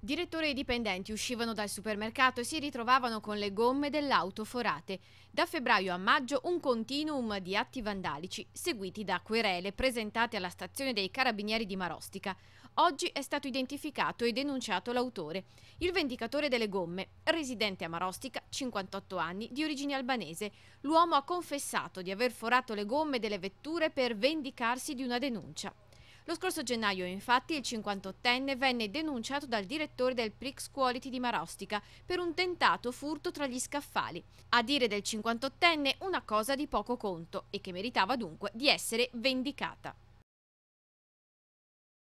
Direttore e dipendenti uscivano dal supermercato e si ritrovavano con le gomme dell'auto forate. Da febbraio a maggio un continuum di atti vandalici, seguiti da querele presentate alla stazione dei carabinieri di Marostica. Oggi è stato identificato e denunciato l'autore, il vendicatore delle gomme, residente a Marostica, 58 anni, di origine albanese. L'uomo ha confessato di aver forato le gomme delle vetture per vendicarsi di una denuncia. Lo scorso gennaio, infatti, il 58enne venne denunciato dal direttore del Prix Quality di Marostica per un tentato furto tra gli scaffali. A dire del 58enne una cosa di poco conto e che meritava dunque di essere vendicata.